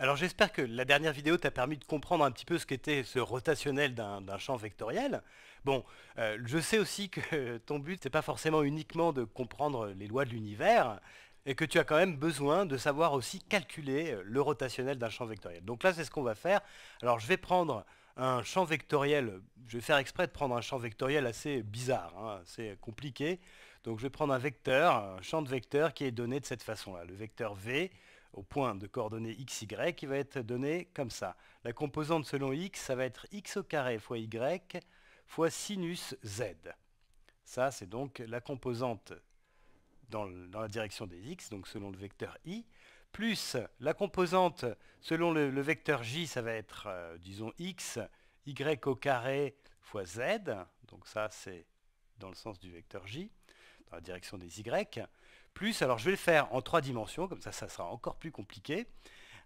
Alors j'espère que la dernière vidéo t'a permis de comprendre un petit peu ce qu'était ce rotationnel d'un champ vectoriel. Bon, euh, je sais aussi que ton but, n'est pas forcément uniquement de comprendre les lois de l'univers, et que tu as quand même besoin de savoir aussi calculer euh, le rotationnel d'un champ vectoriel. Donc là, c'est ce qu'on va faire. Alors je vais prendre un champ vectoriel, je vais faire exprès de prendre un champ vectoriel assez bizarre, hein, assez compliqué. Donc je vais prendre un vecteur, un champ de vecteur qui est donné de cette façon-là. Le vecteur V, au point de coordonnées x, y qui va être donné comme ça. La composante selon x, ça va être x au carré fois y fois sinus z. Ça, c'est donc la composante dans, la direction des x, donc selon le vecteur i, plus la composante selon le, vecteur j, ça va être, euh, disons, x, y au carré fois z, donc ça, c'est dans le sens du vecteur j, dans la direction des y, plus, alors je vais le faire en trois dimensions, comme ça, ça sera encore plus compliqué.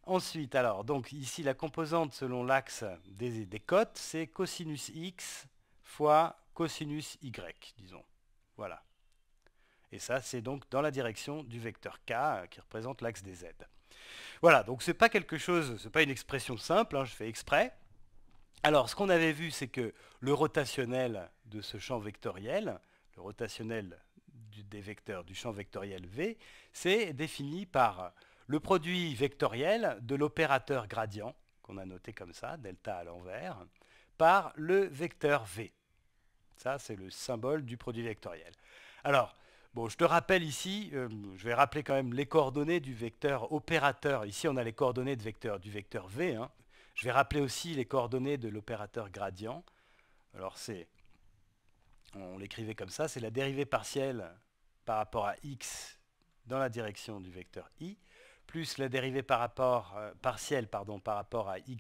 Ensuite, alors, donc ici, la composante selon l'axe des, des cotes, c'est cosinus x fois cosinus y, disons. Voilà. Et ça, c'est donc dans la direction du vecteur k, euh, qui représente l'axe des z. Voilà, donc c'est pas quelque chose, c'est pas une expression simple, hein, je fais exprès. Alors, ce qu'on avait vu, c'est que le rotationnel de ce champ vectoriel, le rotationnel des vecteurs, du champ vectoriel V, c'est défini par le produit vectoriel de l'opérateur gradient, qu'on a noté comme ça, delta à l'envers, par le vecteur V. Ça, c'est le symbole du produit vectoriel. Alors, bon, je te rappelle ici, euh, je vais rappeler quand même les coordonnées du vecteur opérateur. Ici, on a les coordonnées de vecteur, du vecteur V. Hein. Je vais rappeler aussi les coordonnées de l'opérateur gradient. Alors, c'est, on l'écrivait comme ça, c'est la dérivée partielle par rapport à x dans la direction du vecteur i, plus la dérivée par rapport, euh, partielle pardon, par rapport à y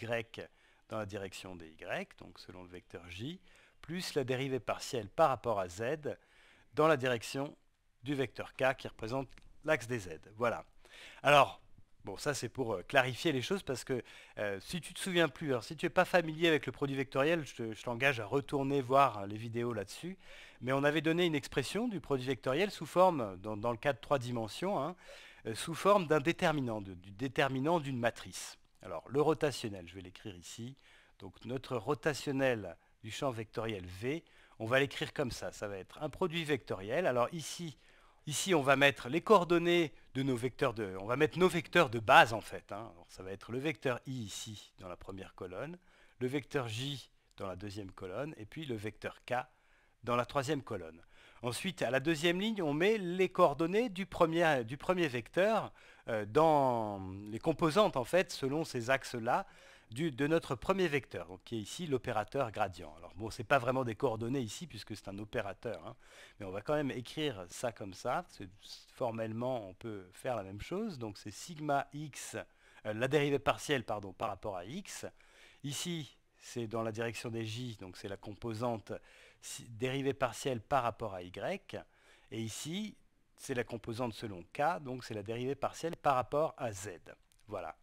dans la direction des y, donc selon le vecteur j, plus la dérivée partielle par rapport à z dans la direction du vecteur k qui représente l'axe des z. Voilà. Alors, Bon, ça c'est pour euh, clarifier les choses parce que euh, si tu te souviens plus, alors, si tu n'es pas familier avec le produit vectoriel, je, t'engage à retourner voir hein, les vidéos là-dessus mais on avait donné une expression du produit vectoriel sous forme, dans, le cas de trois dimensions, hein, euh, sous forme d'un déterminant, du déterminant d'une matrice. Alors le rotationnel, je vais l'écrire ici. Donc notre rotationnel du champ vectoriel V, on va l'écrire comme ça. Ça va être un produit vectoriel. Alors ici, Ici, on va mettre les coordonnées de nos vecteurs de, on va mettre nos vecteurs de base en fait. Hein. ça va être le vecteur i ici dans la première colonne, le vecteur j dans la deuxième colonne, et puis le vecteur k dans la troisième colonne. Ensuite, à la deuxième ligne, on met les coordonnées du premier, du premier vecteur euh, dans les composantes, en fait, selon ces axes-là, de notre premier vecteur, qui est ici l'opérateur gradient. Alors bon, ce n'est pas vraiment des coordonnées ici, puisque c'est un opérateur, hein, mais on va quand même écrire ça comme ça. Formellement, on peut faire la même chose. Donc c'est sigma x, euh, la dérivée partielle pardon, par rapport à x. Ici, c'est dans la direction des j, donc c'est la composante dérivée partielle par rapport à y. Et ici, c'est la composante selon k, donc c'est la dérivée partielle par rapport à z. Voilà.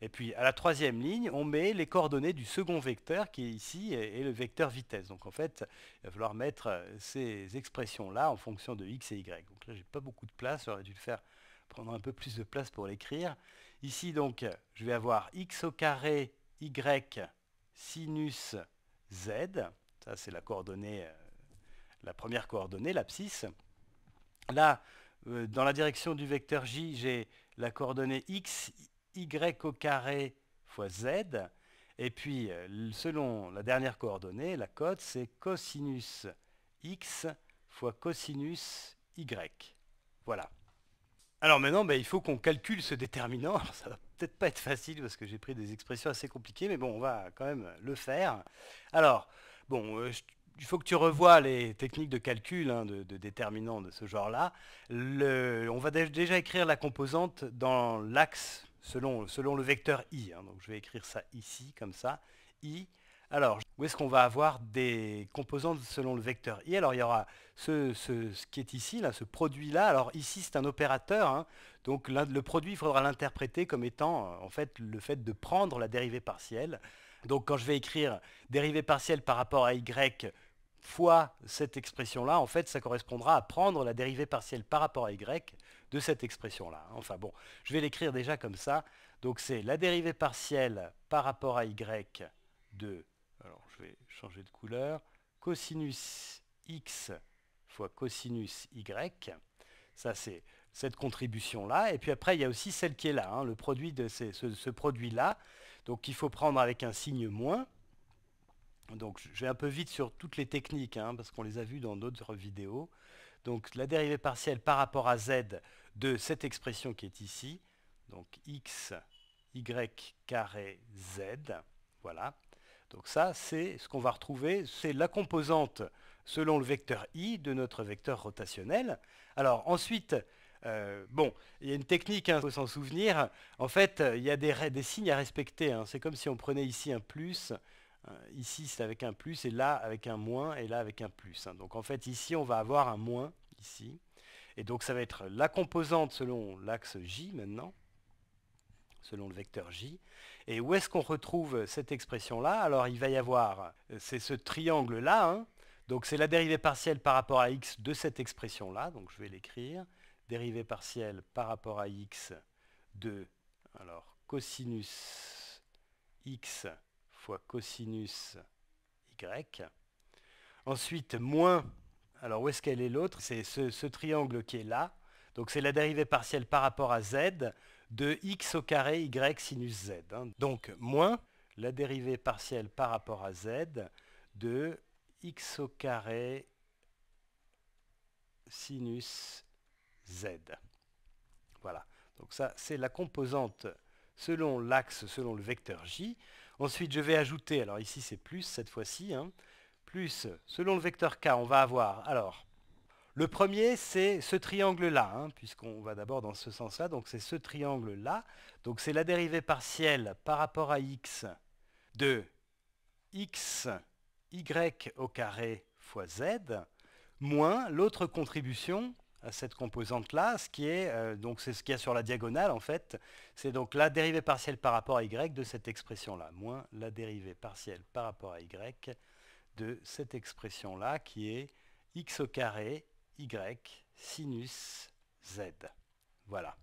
Et puis à la troisième ligne, on met les coordonnées du second vecteur qui est ici et le vecteur vitesse. Donc en fait, il va falloir mettre euh, ces expressions-là en fonction de x et y. Donc là, je n'ai pas beaucoup de place, j'aurais dû le faire prendre un peu plus de place pour l'écrire. Ici donc, je vais avoir x au carré, y, sinus, z. Ça, c'est la coordonnée, euh, la première coordonnée, l'abscisse. Là, euh, dans la direction du vecteur J, j'ai la coordonnée x, y au carré fois z. Et puis, euh, selon la dernière coordonnée, la cote, c'est cosinus x fois cosinus y. Voilà. Alors maintenant, ben, il faut qu'on calcule ce déterminant. ça va peut-être pas être facile parce que j'ai pris des expressions assez compliquées, mais bon, on va quand même le faire. Alors, Bon, euh, il faut que tu revoies les techniques de calcul hein, de, déterminants de ce genre-là. On va déjà écrire la composante dans l'axe selon, le vecteur i. Hein. donc je vais écrire ça ici, comme ça, i. Alors, où est-ce qu'on va avoir des composantes selon le vecteur i Alors, il y aura ce, qui est ici, là, ce produit-là. Alors ici, c'est un opérateur. Hein. donc le produit, il faudra l'interpréter comme étant, en fait, le fait de prendre la dérivée partielle. Donc quand je vais écrire dérivée partielle par rapport à y fois cette expression-là, en fait, ça correspondra à prendre la dérivée partielle par rapport à y de cette expression-là. Enfin bon, je vais l'écrire déjà comme ça. Donc c'est la dérivée partielle par rapport à y de, alors je vais changer de couleur, cosinus x fois cosinus y. Ça c'est cette contribution-là. Et puis après, il y a aussi celle qui est là, hein, le produit de ce produit-là. Donc il faut prendre avec un signe moins. Donc je vais un peu vite sur toutes les techniques, hein, parce qu'on les a vues dans d'autres vidéos. Donc la dérivée partielle par rapport à z de cette expression qui est ici, donc x, y carré z, voilà. Donc ça, c'est ce qu'on va retrouver, c'est la composante selon le vecteur i de notre vecteur rotationnel. Alors ensuite, euh, bon, il y a une technique, il hein, faut s'en souvenir. En fait, euh, il y a des, des signes à respecter. Hein. C'est comme si on prenait ici un plus, euh, ici c'est avec un plus, et là avec un moins, et là avec un plus. Hein. Donc en fait, ici on va avoir un moins, ici. Et donc ça va être la composante selon l'axe J maintenant, selon le vecteur J. Et où est-ce qu'on retrouve cette expression-là Alors il va y avoir, c'est ce triangle-là, donc c'est la dérivée partielle par rapport à x de cette expression-là, donc je vais l'écrire dérivée partielle par rapport à x de alors cosinus x fois cosinus y. Ensuite, moins, alors où est-ce qu'elle est l'autre C'est ce, triangle qui est là. Donc c'est la dérivée partielle par rapport à z de x au carré y sinus z. Hein. Donc moins la dérivée partielle par rapport à z de x au carré sinus Z. Voilà, donc ça c'est la composante selon l'axe, selon le vecteur J. Ensuite je vais ajouter, alors ici c'est plus cette fois-ci, hein, plus selon le vecteur K on va avoir, alors le premier, c'est ce triangle-là, hein, puisqu'on va d'abord dans ce sens-là, donc c'est ce triangle-là. Donc c'est la dérivée partielle par rapport à x de x, y au carré fois z, moins l'autre contribution euh, cette composante-là, ce qui est, euh, donc c'est ce qu'il y a sur la diagonale en fait, c'est donc la dérivée partielle par rapport à y de cette expression-là, moins la dérivée partielle par rapport à y de cette expression-là qui est x au carré y sinus z. Voilà.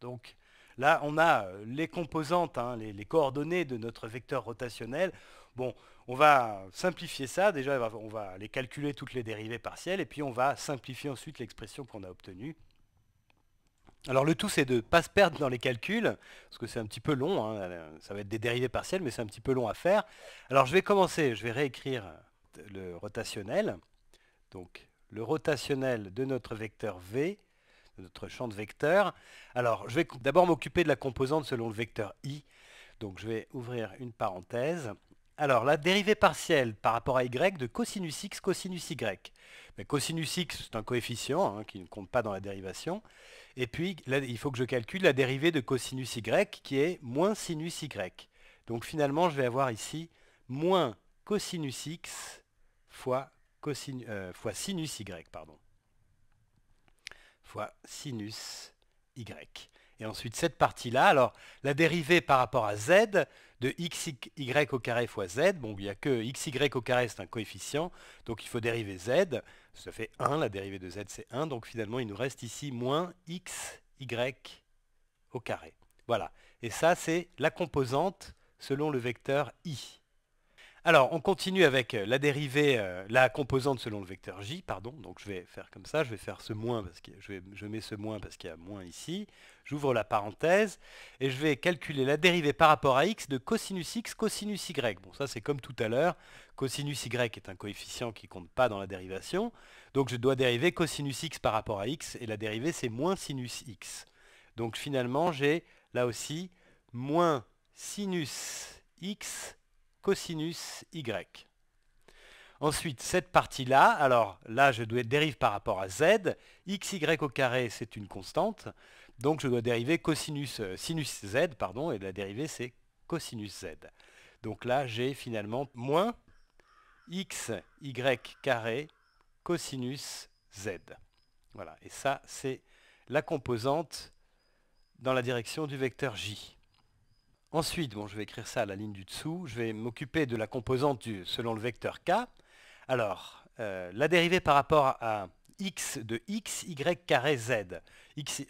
Donc là, on a euh, les composantes, hein, les coordonnées de notre vecteur rotationnel. Bon, on va simplifier ça. Déjà, on va aller calculer toutes les dérivées partielles et puis on va simplifier ensuite l'expression qu'on a obtenue. Alors le tout, c'est de ne pas se perdre dans les calculs, parce que c'est un petit peu long. Hein. Ça va être des dérivées partielles, mais c'est un petit peu long à faire. Alors je vais commencer, je vais réécrire le rotationnel. Donc le rotationnel de notre vecteur V, de notre champ de vecteur. Alors je vais d'abord m'occuper de la composante selon le vecteur I. Donc je vais ouvrir une parenthèse. Alors, la dérivée partielle par rapport à y de cosinus x cosinus y. Mais cosinus x, c'est un coefficient hein, qui ne compte pas dans la dérivation. Et puis, là, il faut que je calcule la dérivée de cosinus y qui est moins sinus y. Donc finalement, je vais avoir ici moins cosinus x fois, sinus y. Euh, fois sinus y. Et ensuite, cette partie-là, alors la dérivée par rapport à z de x, y au carré fois z, bon, il n'y a que x, au carré, c'est un coefficient, donc il faut dériver z, ça fait 1, la dérivée de z c'est 1, donc finalement il nous reste ici moins x, y au carré. Voilà, et ça c'est la composante selon le vecteur i. Alors, on continue avec euh, la dérivée, euh, la composante selon le vecteur j, pardon. Donc, je vais faire comme ça, je vais faire ce moins, parce que je, je mets ce moins parce qu'il y a moins ici. J'ouvre la parenthèse et je vais calculer la dérivée par rapport à x de cosinus x cosinus y. Bon, ça c'est comme tout à l'heure. Cosinus y est un coefficient qui ne compte pas dans la dérivation. Donc, je dois dériver cosinus x par rapport à x et la dérivée c'est moins sinus x. Donc, finalement, j'ai là aussi moins sinus x cosinus y. Ensuite, cette partie-là, alors là, je dois dérive par rapport à z. xy au carré, c'est une constante. Donc, je dois dériver cosinus, euh, sinus z, pardon, et la dérivée, c'est cosinus z. Donc là, j'ai finalement moins x, carré cosinus z. Voilà, et ça, c'est la composante dans la direction du vecteur j. Ensuite, bon, je vais écrire ça à la ligne du dessous. Je vais m'occuper de la composante du, selon le vecteur k. Alors, euh, la dérivée par rapport à x de x, y carré z.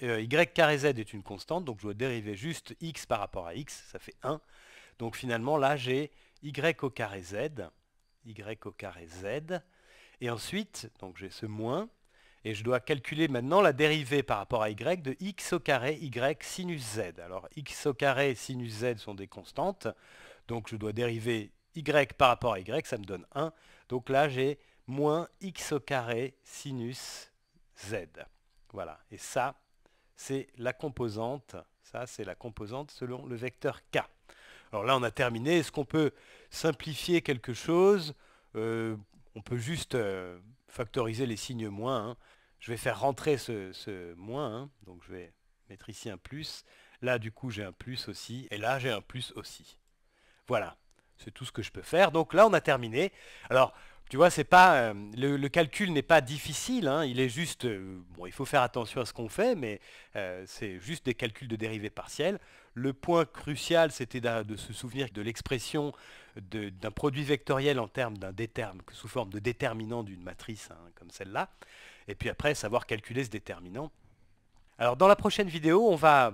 Euh, y z est une constante, donc je dois dériver juste x par rapport à x, ça fait 1. Donc finalement, là, j'ai y au z, Et ensuite, donc j'ai ce moins, et je dois calculer maintenant la dérivée par rapport à y de x au carré y sinus z. Alors x au carré et sinus z sont des constantes. Donc je dois dériver y par rapport à y, ça me donne 1. Donc là j'ai moins x au carré sinus z. Voilà. Et ça, c'est la composante. Ça, c'est la composante selon le vecteur k. Alors là, on a terminé. Est-ce qu'on peut simplifier quelque chose euh, On peut juste euh, factoriser les signes moins je vais faire rentrer ce, moins, hein. donc je vais mettre ici un plus. Là, du coup, j'ai un plus aussi, et là, j'ai un plus aussi. Voilà, c'est tout ce que je peux faire. Donc là, on a terminé. Alors, tu vois, c'est pas euh, le, calcul n'est pas difficile. Hein. il est juste, euh, bon, il faut faire attention à ce qu'on fait, mais euh, c'est juste des calculs de dérivés partielles. Le point crucial, c'était de se souvenir de l'expression d'un produit vectoriel en termes d'un déterminant sous forme de déterminant d'une matrice hein, comme celle-là et puis après savoir calculer ce déterminant. Alors dans la prochaine vidéo, on va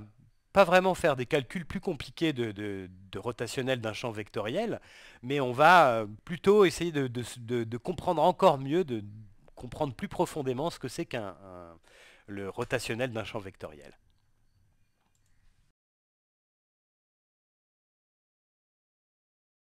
pas vraiment faire des calculs plus compliqués de, rotationnel d'un champ vectoriel, mais on va euh, plutôt essayer de, de comprendre encore mieux, de comprendre plus profondément ce que c'est qu'un le rotationnel d'un champ vectoriel.